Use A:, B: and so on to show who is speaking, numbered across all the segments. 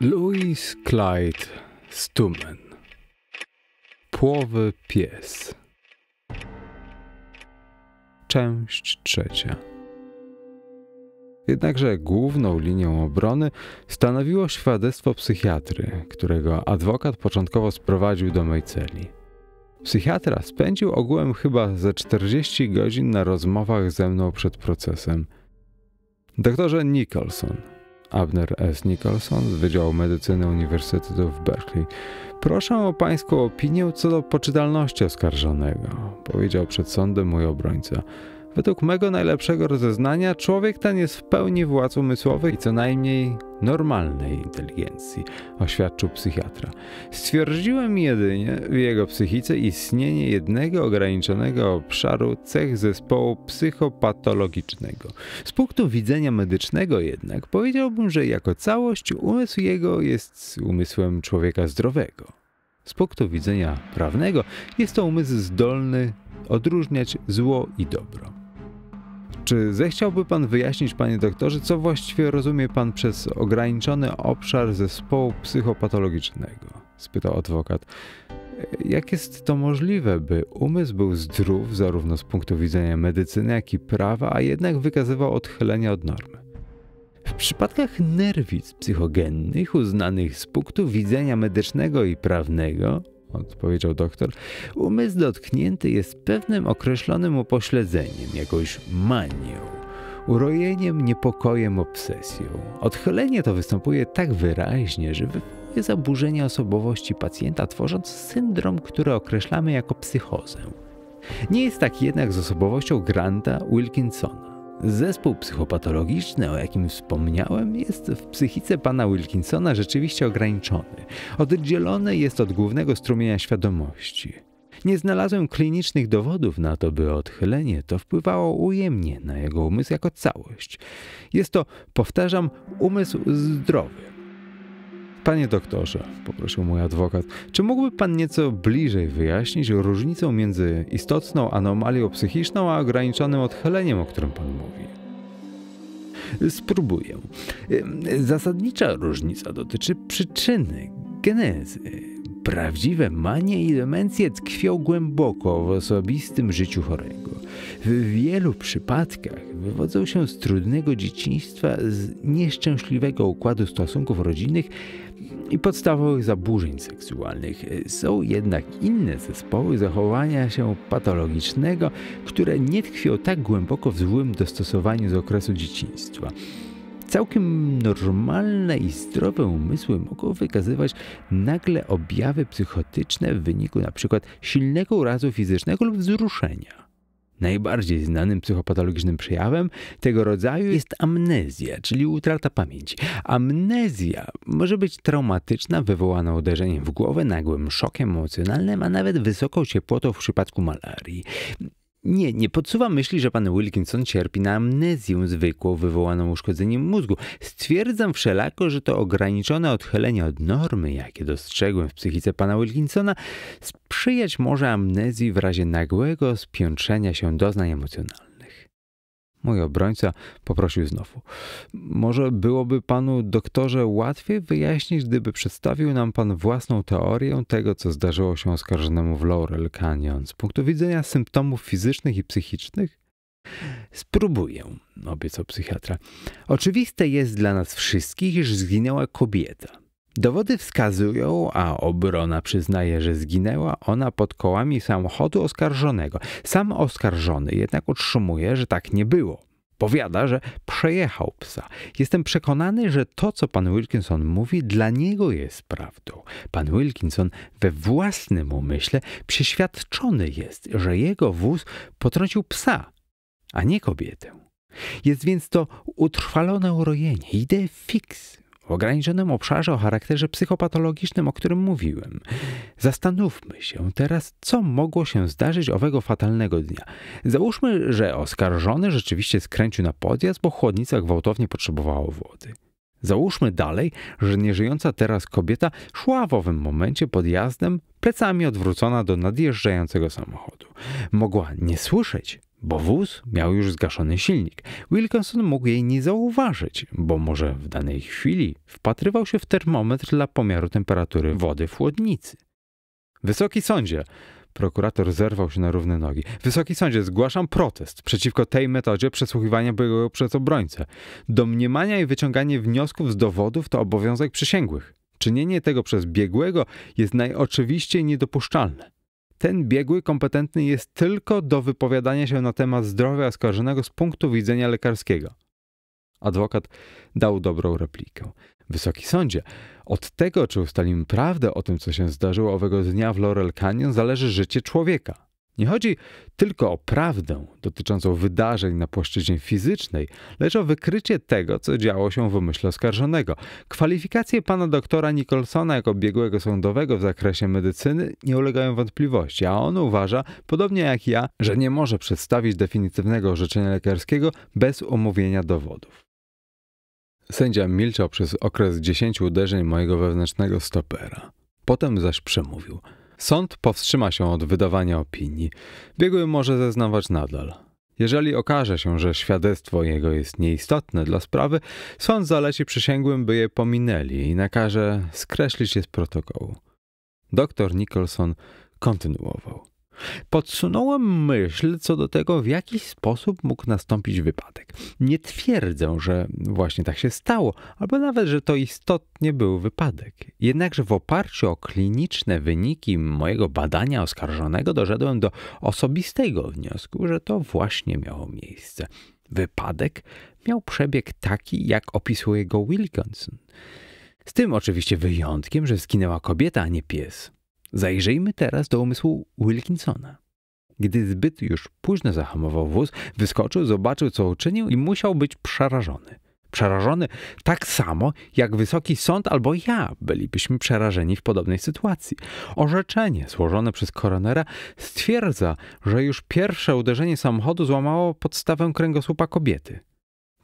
A: Louis Clyde Stumen Płowy pies Część trzecia Jednakże główną linią obrony stanowiło świadectwo psychiatry, którego adwokat początkowo sprowadził do celi. Psychiatra spędził ogółem chyba ze 40 godzin na rozmowach ze mną przed procesem. Doktorze Nicholson – Abner S. Nicholson z Wydziału Medycyny Uniwersytetu w Berkeley. Proszę o pańską opinię co do poczytalności oskarżonego, powiedział przed sądem mój obrońca. Według mego najlepszego rozeznania człowiek ten jest w pełni władz umysłowych i co najmniej normalnej inteligencji, oświadczył psychiatra. Stwierdziłem jedynie w jego psychice istnienie jednego ograniczonego obszaru cech zespołu psychopatologicznego. Z punktu widzenia medycznego jednak powiedziałbym, że jako całość umysł jego jest umysłem człowieka zdrowego. Z punktu widzenia prawnego jest to umysł zdolny odróżniać zło i dobro. Czy zechciałby Pan wyjaśnić, Panie doktorze, co właściwie rozumie Pan przez ograniczony obszar zespołu psychopatologicznego? spytał adwokat. Jak jest to możliwe, by umysł był zdrów zarówno z punktu widzenia medycyny, jak i prawa, a jednak wykazywał odchylenia od normy? W przypadkach nerwic psychogennych uznanych z punktu widzenia medycznego i prawnego odpowiedział doktor, umysł dotknięty jest pewnym określonym upośledzeniem, jakąś manią, urojeniem, niepokojem, obsesją. Odchylenie to występuje tak wyraźnie, że wywołuje zaburzenie osobowości pacjenta, tworząc syndrom, który określamy jako psychozę. Nie jest tak jednak z osobowością Granta Wilkinsona. Zespół psychopatologiczny, o jakim wspomniałem, jest w psychice pana Wilkinsona rzeczywiście ograniczony. Oddzielony jest od głównego strumienia świadomości. Nie znalazłem klinicznych dowodów na to, by odchylenie to wpływało ujemnie na jego umysł jako całość. Jest to, powtarzam, umysł zdrowy Panie doktorze, poprosił mój adwokat, czy mógłby pan nieco bliżej wyjaśnić różnicę między istotną anomalią psychiczną a ograniczonym odchyleniem, o którym pan mówi? Spróbuję. Zasadnicza różnica dotyczy przyczyny, genezy. Prawdziwe manie i demencje tkwią głęboko w osobistym życiu chorego w wielu przypadkach wywodzą się z trudnego dzieciństwa, z nieszczęśliwego układu stosunków rodzinnych i podstawowych zaburzeń seksualnych. Są jednak inne zespoły zachowania się patologicznego, które nie tkwią tak głęboko w złym dostosowaniu z okresu dzieciństwa. Całkiem normalne i zdrowe umysły mogą wykazywać nagle objawy psychotyczne w wyniku np. silnego urazu fizycznego lub wzruszenia. Najbardziej znanym psychopatologicznym przejawem tego rodzaju jest amnezja, czyli utrata pamięci. Amnezja może być traumatyczna, wywołana uderzeniem w głowę, nagłym szokiem emocjonalnym, a nawet wysoką ciepłotą w przypadku malarii. Nie, nie podsuwam myśli, że pan Wilkinson cierpi na amnezję zwykłą wywołaną uszkodzeniem mózgu. Stwierdzam wszelako, że to ograniczone odchylenie od normy, jakie dostrzegłem w psychice pana Wilkinsona, sprzyjać może amnezji w razie nagłego spiętrzenia się doznań emocjonalnych. Mój obrońca poprosił znowu: Może byłoby panu doktorze łatwiej wyjaśnić, gdyby przedstawił nam pan własną teorię tego, co zdarzyło się oskarżonemu w Laurel Canyon z punktu widzenia symptomów fizycznych i psychicznych? Spróbuję, obiecał psychiatra. Oczywiste jest dla nas wszystkich, iż zginęła kobieta. Dowody wskazują, a obrona przyznaje, że zginęła ona pod kołami samochodu oskarżonego. Sam oskarżony jednak utrzymuje, że tak nie było. Powiada, że przejechał psa. Jestem przekonany, że to, co pan Wilkinson mówi, dla niego jest prawdą. Pan Wilkinson we własnym umyśle przeświadczony jest, że jego wóz potrącił psa, a nie kobietę. Jest więc to utrwalone urojenie, idee fix, w ograniczonym obszarze o charakterze psychopatologicznym, o którym mówiłem. Zastanówmy się teraz, co mogło się zdarzyć owego fatalnego dnia. Załóżmy, że oskarżony rzeczywiście skręcił na podjazd, bo chłodnica gwałtownie potrzebowała wody. Załóżmy dalej, że nieżyjąca teraz kobieta szła w owym momencie podjazdem, plecami odwrócona do nadjeżdżającego samochodu. Mogła nie słyszeć, bo wóz miał już zgaszony silnik. Wilkinson mógł jej nie zauważyć, bo może w danej chwili wpatrywał się w termometr dla pomiaru temperatury wody w chłodnicy. Wysoki sądzie, prokurator zerwał się na równe nogi. Wysoki sądzie, zgłaszam protest przeciwko tej metodzie przesłuchiwania byłego przez obrońcę. Domniemania i wyciąganie wniosków z dowodów to obowiązek przysięgłych. Czynienie tego przez biegłego jest najoczywiście niedopuszczalne. Ten biegły kompetentny jest tylko do wypowiadania się na temat zdrowia oskarżonego z punktu widzenia lekarskiego. Adwokat dał dobrą replikę. Wysoki sądzie, od tego, czy ustalimy prawdę o tym, co się zdarzyło owego dnia w Laurel Canyon, zależy życie człowieka. Nie chodzi tylko o prawdę dotyczącą wydarzeń na płaszczyźnie fizycznej, lecz o wykrycie tego, co działo się w umyśle oskarżonego. Kwalifikacje pana doktora Nicholsona jako biegłego sądowego w zakresie medycyny nie ulegają wątpliwości, a on uważa, podobnie jak ja, że nie może przedstawić definitywnego orzeczenia lekarskiego bez omówienia dowodów. Sędzia milczał przez okres dziesięciu uderzeń mojego wewnętrznego stopera. Potem zaś przemówił – Sąd powstrzyma się od wydawania opinii. Biegły może zeznawać nadal. Jeżeli okaże się, że świadectwo jego jest nieistotne dla sprawy, sąd zaleci przysięgłym, by je pominęli i nakaże skreślić je z protokołu. Doktor Nicholson kontynuował. Podsunąłem myśl co do tego, w jaki sposób mógł nastąpić wypadek. Nie twierdzę, że właśnie tak się stało, albo nawet, że to istotnie był wypadek. Jednakże w oparciu o kliniczne wyniki mojego badania oskarżonego doszedłem do osobistego wniosku, że to właśnie miało miejsce. Wypadek miał przebieg taki, jak opisuje go Wilkinson. Z tym oczywiście wyjątkiem, że zginęła kobieta, a nie pies. Zajrzyjmy teraz do umysłu Wilkinsona. Gdy zbyt już późno zahamował wóz, wyskoczył, zobaczył co uczynił i musiał być przerażony. Przerażony tak samo, jak wysoki sąd albo ja bylibyśmy przerażeni w podobnej sytuacji. Orzeczenie złożone przez koronera stwierdza, że już pierwsze uderzenie samochodu złamało podstawę kręgosłupa kobiety.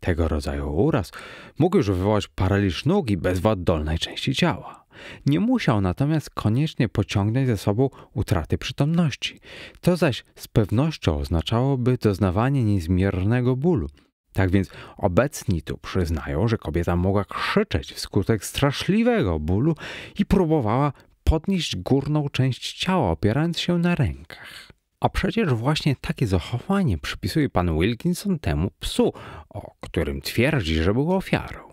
A: Tego rodzaju uraz mógł już wywołać paraliż nóg i bezwład dolnej części ciała. Nie musiał natomiast koniecznie pociągnąć ze sobą utraty przytomności. To zaś z pewnością oznaczałoby doznawanie niezmiernego bólu. Tak więc obecni tu przyznają, że kobieta mogła krzyczeć wskutek straszliwego bólu i próbowała podnieść górną część ciała, opierając się na rękach. A przecież właśnie takie zachowanie przypisuje pan Wilkinson temu psu, o którym twierdzi, że był ofiarą.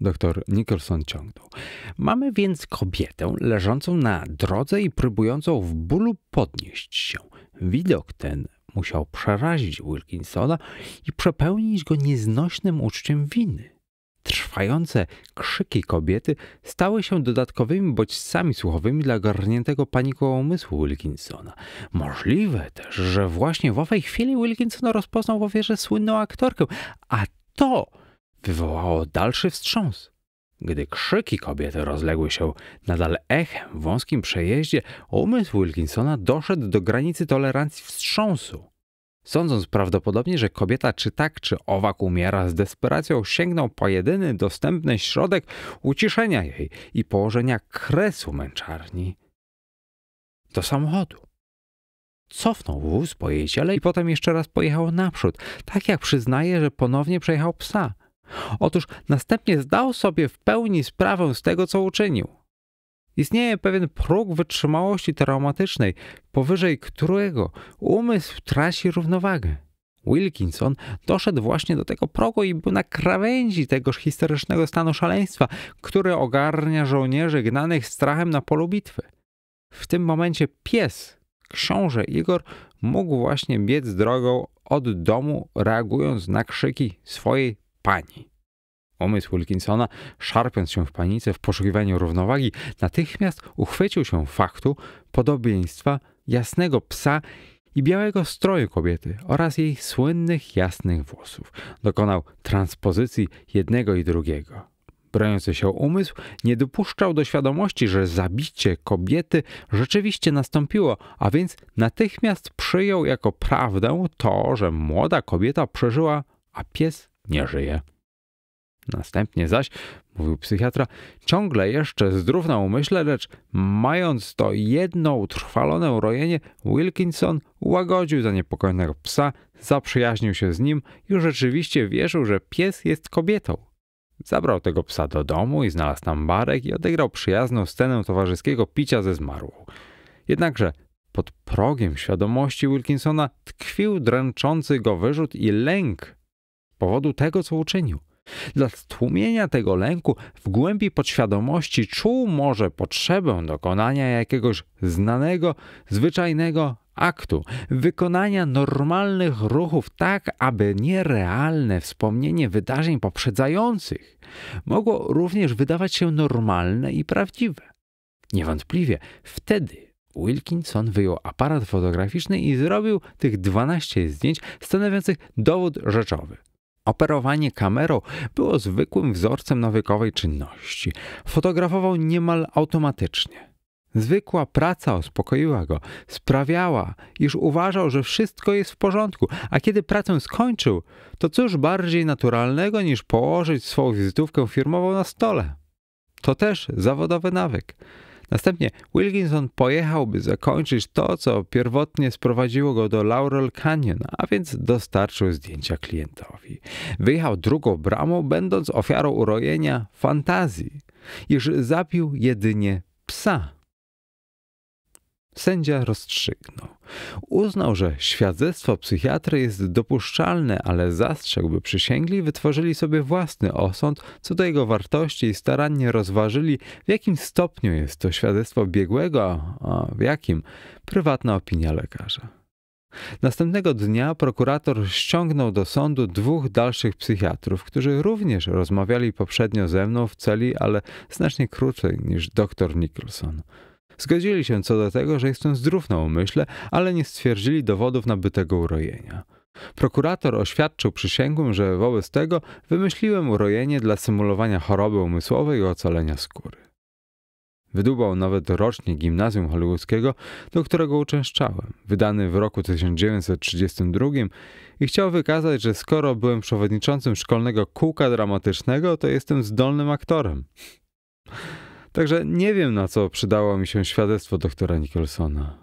A: Doktor Nicholson ciągnął. Mamy więc kobietę leżącą na drodze i próbującą w bólu podnieść się. Widok ten musiał przerazić Wilkinsona i przepełnić go nieznośnym uczuciem winy. Trwające krzyki kobiety stały się dodatkowymi bodźcami słuchowymi dla garniętego paniką umysłu Wilkinsona. Możliwe też, że właśnie w owej chwili Wilkinson rozpoznał w ofierze słynną aktorkę, a to wywołało dalszy wstrząs. Gdy krzyki kobiety rozległy się nadal echem w wąskim przejeździe, umysł Wilkinsona doszedł do granicy tolerancji wstrząsu. Sądząc prawdopodobnie, że kobieta czy tak czy owak umiera, z desperacją sięgnął po jedyny dostępny środek uciszenia jej i położenia kresu męczarni. Do samochodu. Cofnął wóz po jej ciele i potem jeszcze raz pojechał naprzód, tak jak przyznaje, że ponownie przejechał psa – Otóż następnie zdał sobie w pełni sprawę z tego, co uczynił. Istnieje pewien próg wytrzymałości traumatycznej, powyżej którego umysł traci równowagę. Wilkinson doszedł właśnie do tego progu i był na krawędzi tegoż historycznego stanu szaleństwa, który ogarnia żołnierzy gnanych strachem na polu bitwy. W tym momencie pies, książę Igor, mógł właśnie biec drogą od domu, reagując na krzyki swojej pani. Umysł Wilkinsona, szarpiąc się w panice w poszukiwaniu równowagi, natychmiast uchwycił się faktu podobieństwa jasnego psa i białego stroju kobiety oraz jej słynnych jasnych włosów. Dokonał transpozycji jednego i drugiego. Broniący się umysł nie dopuszczał do świadomości, że zabicie kobiety rzeczywiście nastąpiło, a więc natychmiast przyjął jako prawdę to, że młoda kobieta przeżyła, a pies nie żyje. Następnie zaś, mówił psychiatra, ciągle jeszcze zdrów na umyśle, lecz mając to jedno utrwalone urojenie, Wilkinson łagodził zaniepokojonego psa, zaprzyjaźnił się z nim i rzeczywiście wierzył, że pies jest kobietą. Zabrał tego psa do domu i znalazł tam barek i odegrał przyjazną scenę towarzyskiego picia ze zmarłą. Jednakże pod progiem świadomości Wilkinsona tkwił dręczący go wyrzut i lęk powodu tego, co uczynił. Dla stłumienia tego lęku w głębi podświadomości czuł może potrzebę dokonania jakiegoś znanego, zwyczajnego aktu, wykonania normalnych ruchów tak, aby nierealne wspomnienie wydarzeń poprzedzających mogło również wydawać się normalne i prawdziwe. Niewątpliwie wtedy Wilkinson wyjął aparat fotograficzny i zrobił tych 12 zdjęć stanowiących dowód rzeczowy. Operowanie kamerą było zwykłym wzorcem nawykowej czynności. Fotografował niemal automatycznie. Zwykła praca uspokoiła go, sprawiała, iż uważał, że wszystko jest w porządku, a kiedy pracę skończył, to cóż bardziej naturalnego niż położyć swoją wizytówkę firmową na stole. To też zawodowy nawyk. Następnie Wilkinson pojechałby zakończyć to, co pierwotnie sprowadziło go do Laurel Canyon, a więc dostarczył zdjęcia klientowi. Wyjechał drugą bramą, będąc ofiarą urojenia fantazji, iż zabił jedynie psa. Sędzia rozstrzygnął. Uznał, że świadectwo psychiatry jest dopuszczalne, ale zastrzegł, by przysięgli wytworzyli sobie własny osąd co do jego wartości i starannie rozważyli, w jakim stopniu jest to świadectwo biegłego, a w jakim prywatna opinia lekarza. Następnego dnia prokurator ściągnął do sądu dwóch dalszych psychiatrów, którzy również rozmawiali poprzednio ze mną w celi, ale znacznie krócej niż dr Nicholson. Zgodzili się co do tego, że jestem zdrów na umyśle, ale nie stwierdzili dowodów nabytego urojenia. Prokurator oświadczył przysięgłym, że wobec tego wymyśliłem urojenie dla symulowania choroby umysłowej i ocalenia skóry. Wydubał nawet rocznie gimnazjum hollywoodzkiego, do którego uczęszczałem, wydany w roku 1932 i chciał wykazać, że skoro byłem przewodniczącym szkolnego kółka dramatycznego, to jestem zdolnym aktorem. Także nie wiem, na co przydało mi się świadectwo doktora Nicholsona.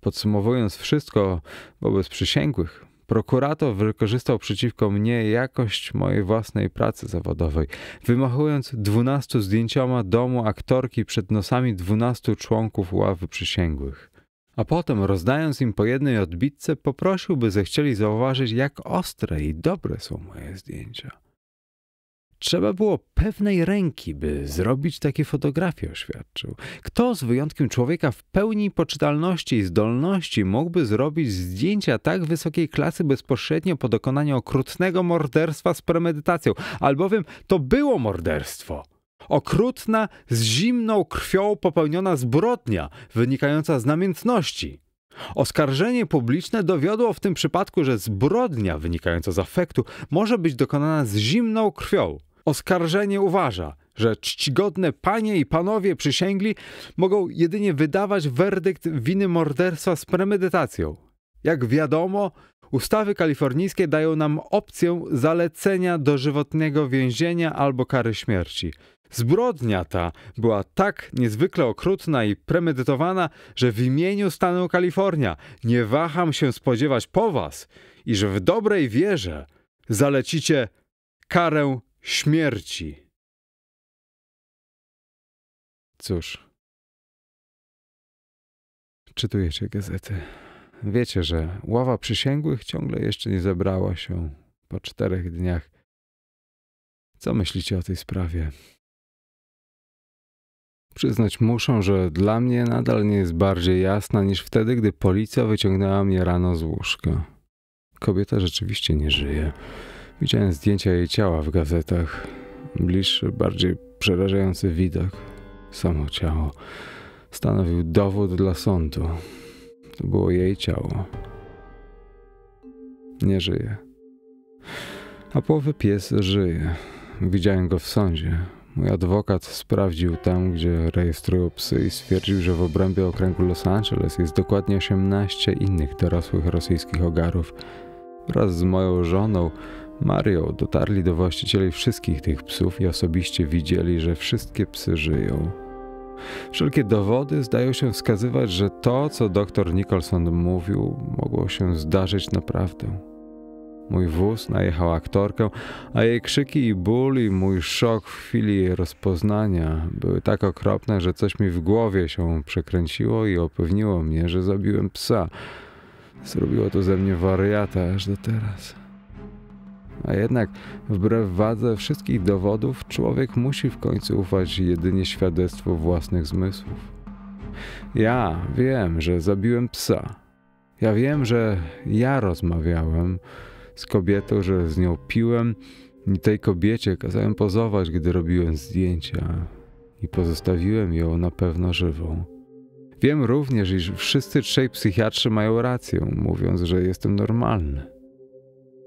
A: Podsumowując wszystko wobec przysięgłych, prokurator wykorzystał przeciwko mnie jakość mojej własnej pracy zawodowej, wymachując dwunastu zdjęciami domu aktorki przed nosami dwunastu członków ławy przysięgłych. A potem, rozdając im po jednej odbitce, poprosił, by zechcieli zauważyć, jak ostre i dobre są moje zdjęcia. Trzeba było pewnej ręki, by zrobić takie fotografie, oświadczył. Kto z wyjątkiem człowieka w pełni poczytalności i zdolności mógłby zrobić zdjęcia tak wysokiej klasy bezpośrednio po dokonaniu okrutnego morderstwa z premedytacją, albowiem to było morderstwo. Okrutna, z zimną krwią popełniona zbrodnia, wynikająca z namiętności. Oskarżenie publiczne dowiodło w tym przypadku, że zbrodnia wynikająca z afektu może być dokonana z zimną krwią, Oskarżenie uważa, że czcigodne panie i panowie przysięgli mogą jedynie wydawać werdykt winy morderstwa z premedytacją. Jak wiadomo, ustawy kalifornijskie dają nam opcję zalecenia dożywotniego więzienia albo kary śmierci. Zbrodnia ta była tak niezwykle okrutna i premedytowana, że w imieniu stanu Kalifornia nie waham się spodziewać po was, iż w dobrej wierze zalecicie karę śmierci. Cóż. Czytujecie gazety. Wiecie, że ława przysięgłych ciągle jeszcze nie zebrała się po czterech dniach. Co myślicie o tej sprawie? Przyznać muszą, że dla mnie nadal nie jest bardziej jasna niż wtedy, gdy policja wyciągnęła mnie rano z łóżka. Kobieta rzeczywiście nie żyje. Widziałem zdjęcia jej ciała w gazetach. Bliższy, bardziej przerażający widok. Samo ciało stanowił dowód dla sądu. To było jej ciało. Nie żyje. A połowy pies żyje. Widziałem go w sądzie. Mój adwokat sprawdził tam, gdzie rejestrują psy i stwierdził, że w obrębie okręgu Los Angeles jest dokładnie 18 innych dorosłych rosyjskich ogarów. Wraz z moją żoną Mario dotarli do właścicieli wszystkich tych psów i osobiście widzieli, że wszystkie psy żyją. Wszelkie dowody zdają się wskazywać, że to, co doktor Nicholson mówił, mogło się zdarzyć naprawdę. Mój wóz najechał aktorkę, a jej krzyki i ból i mój szok w chwili jej rozpoznania były tak okropne, że coś mi w głowie się przekręciło i upewniło mnie, że zabiłem psa. Zrobiło to ze mnie wariata aż do teraz. A jednak, wbrew wadze wszystkich dowodów, człowiek musi w końcu ufać jedynie świadectwu własnych zmysłów. Ja wiem, że zabiłem psa. Ja wiem, że ja rozmawiałem z kobietą, że z nią piłem i tej kobiecie kazałem pozować, gdy robiłem zdjęcia i pozostawiłem ją na pewno żywą. Wiem również, iż wszyscy trzej psychiatrzy mają rację, mówiąc, że jestem normalny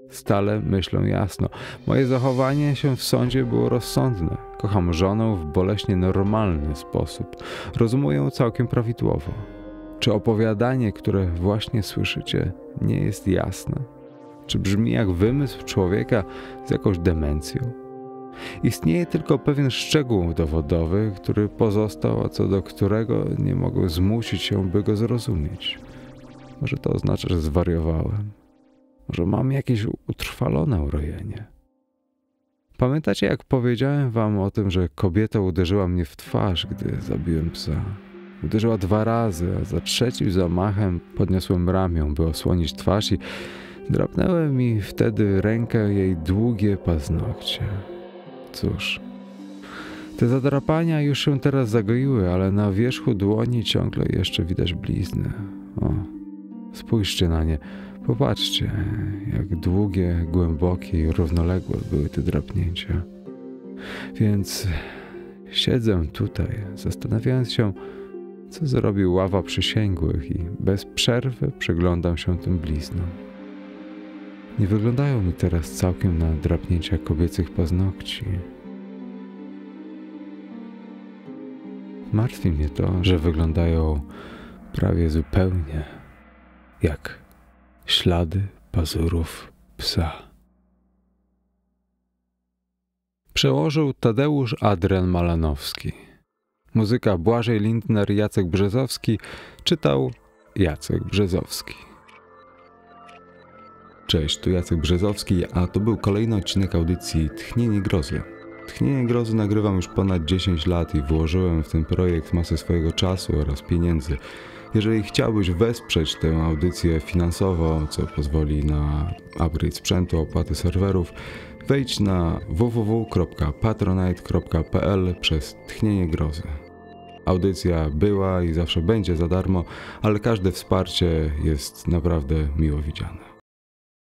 A: stale myślą jasno. Moje zachowanie się w sądzie było rozsądne. Kocham żonę w boleśnie normalny sposób. Rozumuję całkiem prawidłowo. Czy opowiadanie, które właśnie słyszycie, nie jest jasne? Czy brzmi jak wymysł człowieka z jakąś demencją? Istnieje tylko pewien szczegół dowodowy, który pozostał, a co do którego nie mogę zmusić się, by go zrozumieć. Może to oznacza, że zwariowałem że mam jakieś utrwalone urojenie. Pamiętacie, jak powiedziałem wam o tym, że kobieta uderzyła mnie w twarz, gdy zabiłem psa? Uderzyła dwa razy, a za trzecim zamachem podniosłem ramię, by osłonić twarz i drapnęłem mi wtedy rękę jej długie paznokcie. Cóż, te zadrapania już się teraz zagoiły, ale na wierzchu dłoni ciągle jeszcze widać blizny. O, spójrzcie na nie. Popatrzcie, jak długie, głębokie i równoległe były te drapnięcia. Więc siedzę tutaj, zastanawiając się, co zrobił ława przysięgłych i bez przerwy przyglądam się tym bliznom. Nie wyglądają mi teraz całkiem na drapnięcia kobiecych paznokci. Martwi mnie to, że wyglądają prawie zupełnie jak ślady pazurów psa. Przełożył Tadeusz Adrian Malanowski. Muzyka Błażej Lindner, Jacek Brzezowski, czytał Jacek Brzezowski. Cześć, tu Jacek Brzezowski, a to był kolejny odcinek audycji Tchnienie Grozy. Tchnienie Grozy nagrywam już ponad 10 lat i włożyłem w ten projekt masę swojego czasu oraz pieniędzy. Jeżeli chciałbyś wesprzeć tę audycję finansowo, co pozwoli na upgrade sprzętu, opłaty serwerów, wejdź na www.patronite.pl przez tchnienie grozy. Audycja była i zawsze będzie za darmo, ale każde wsparcie jest naprawdę miło widziane.